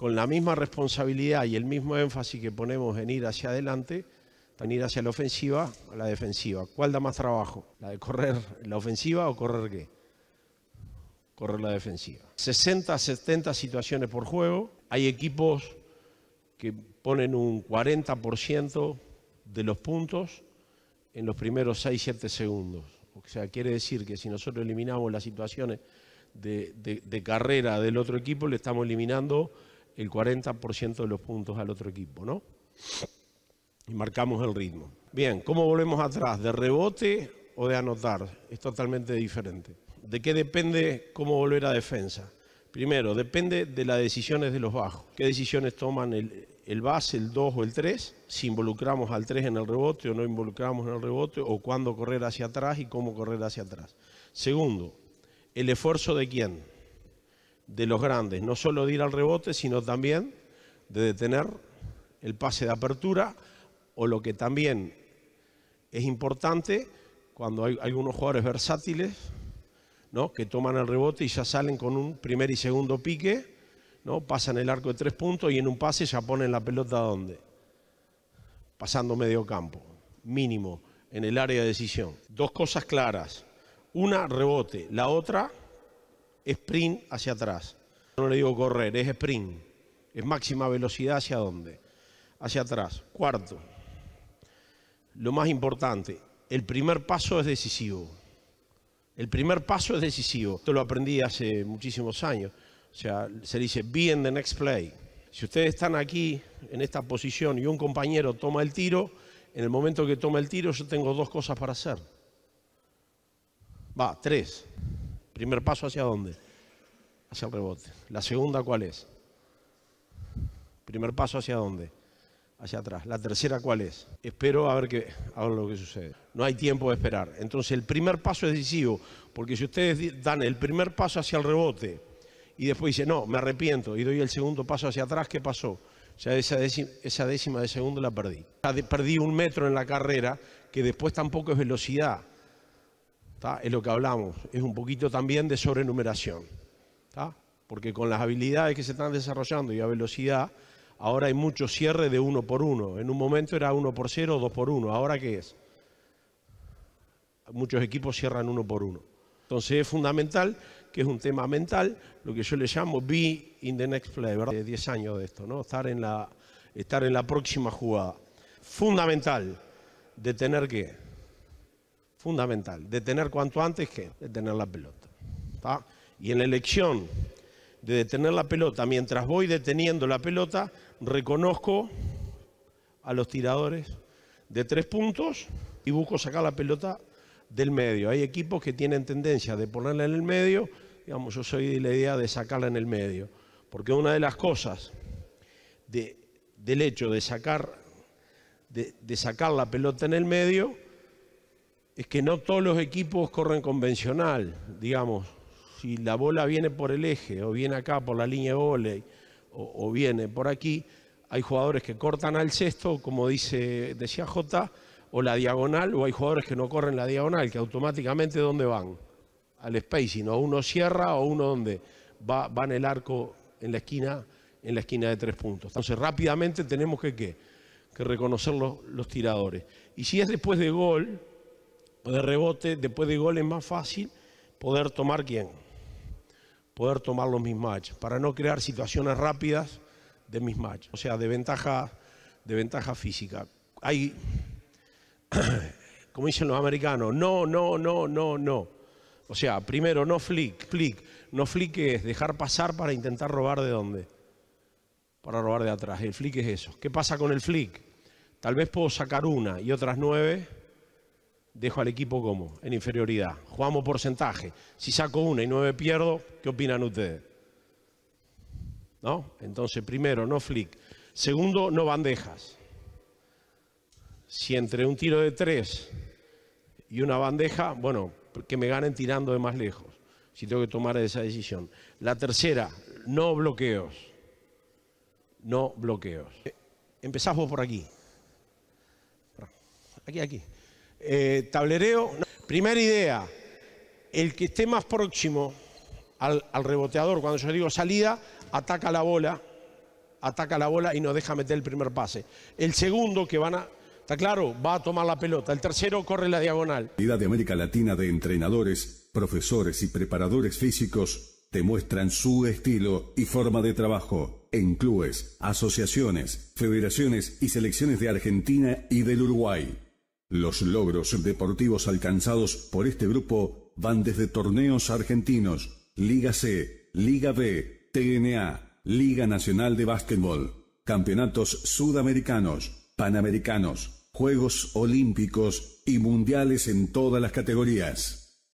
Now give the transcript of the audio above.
con la misma responsabilidad y el mismo énfasis que ponemos en ir hacia adelante, en ir hacia la ofensiva o la defensiva. ¿Cuál da más trabajo? ¿La de correr la ofensiva o correr qué? Correr la defensiva. 60, 70 situaciones por juego. Hay equipos que ponen un 40% de los puntos en los primeros 6, 7 segundos. O sea, quiere decir que si nosotros eliminamos las situaciones de, de carrera del otro equipo, le estamos eliminando el 40% de los puntos al otro equipo, ¿no? Y marcamos el ritmo. Bien, ¿cómo volvemos atrás? ¿De rebote o de anotar? Es totalmente diferente. ¿De qué depende cómo volver a defensa? Primero, depende de las decisiones de los bajos. ¿Qué decisiones toman el, el base, el 2 o el 3? Si involucramos al 3 en el rebote o no involucramos en el rebote, o cuándo correr hacia atrás y cómo correr hacia atrás. Segundo, el esfuerzo de quién de los grandes, no solo de ir al rebote, sino también de detener el pase de apertura o lo que también es importante cuando hay algunos jugadores versátiles ¿no? que toman el rebote y ya salen con un primer y segundo pique, ¿no? pasan el arco de tres puntos y en un pase ya ponen la pelota ¿dónde? Pasando medio campo, mínimo, en el área de decisión. Dos cosas claras. Una, rebote. La otra, sprint hacia atrás. No le digo correr, es sprint. Es máxima velocidad hacia dónde? Hacia atrás. Cuarto, lo más importante, el primer paso es decisivo. El primer paso es decisivo. Esto lo aprendí hace muchísimos años. O sea, se dice be in the next play. Si ustedes están aquí en esta posición y un compañero toma el tiro, en el momento que toma el tiro yo tengo dos cosas para hacer. Va, tres. Primer paso hacia dónde? Hacia el rebote. La segunda, ¿cuál es? Primer paso hacia dónde? Hacia atrás. La tercera, ¿cuál es? Espero a ver, qué, lo que sucede. No hay tiempo de esperar. Entonces, el primer paso es decisivo, porque si ustedes dan el primer paso hacia el rebote y después dicen, no, me arrepiento y doy el segundo paso hacia atrás, ¿qué pasó? O sea, esa décima de segundo la perdí. Perdí un metro en la carrera, que después tampoco es velocidad es lo que hablamos, es un poquito también de sobrenumeración. Porque con las habilidades que se están desarrollando y a velocidad, ahora hay mucho cierre de uno por uno. En un momento era uno por cero, dos por uno. ¿Ahora qué es? Muchos equipos cierran uno por uno. Entonces es fundamental, que es un tema mental, lo que yo le llamo be in the next play, ¿verdad? De 10 años de esto, ¿no? Estar en la, estar en la próxima jugada. Fundamental de tener que fundamental, detener cuanto antes que detener la pelota. Y en la elección de detener la pelota, mientras voy deteniendo la pelota, reconozco a los tiradores de tres puntos y busco sacar la pelota del medio. Hay equipos que tienen tendencia de ponerla en el medio, digamos, yo soy de la idea de sacarla en el medio, porque una de las cosas del hecho de sacar, de sacar la pelota en el medio, es que no todos los equipos corren convencional, digamos. Si la bola viene por el eje, o viene acá por la línea de volei, o, viene por aquí, hay jugadores que cortan al cesto, como dice, decía J, o la diagonal, o hay jugadores que no corren la diagonal, que automáticamente ¿dónde van? Al spacing, o uno cierra, o uno donde va, en el arco en la esquina, en la esquina de tres puntos. Entonces rápidamente tenemos que, reconocer los tiradores. Y si es después de gol, de rebote después de gol es más fácil poder tomar quién, poder tomar los mismatch, para no crear situaciones rápidas de mismatch, o sea, de ventaja, de ventaja física. Hay, como dicen los americanos, no, no, no, no, no. O sea, primero no flick, flick. No flick es dejar pasar para intentar robar de dónde. Para robar de atrás. El flick es eso. ¿Qué pasa con el flick? Tal vez puedo sacar una y otras nueve dejo al equipo como, en inferioridad. Jugamos porcentaje. Si saco una y nueve pierdo, ¿qué opinan ustedes? ¿No? Entonces, primero, no flick. Segundo, no bandejas. Si entre un tiro de tres y una bandeja, bueno, que me ganen tirando de más lejos, si tengo que tomar esa decisión. La tercera, no bloqueos. No bloqueos. Eh, empezás vos por aquí. Aquí, aquí. Eh, tablereo. Primera idea, el que esté más próximo al, reboteador, cuando yo digo salida, ataca la bola, ataca la bola y no deja meter el primer pase. El segundo, que van a, está claro, va a tomar la pelota. El tercero corre la diagonal. La de América Latina de entrenadores, profesores y preparadores físicos demuestran su estilo y forma de trabajo en clubes, asociaciones, federaciones y selecciones de Argentina y del Uruguay. Los logros deportivos alcanzados por este grupo van desde torneos argentinos, Liga C, Liga B, TNA, Liga Nacional de Básquetbol, campeonatos sudamericanos, panamericanos, Juegos Olímpicos y mundiales en todas las categorías.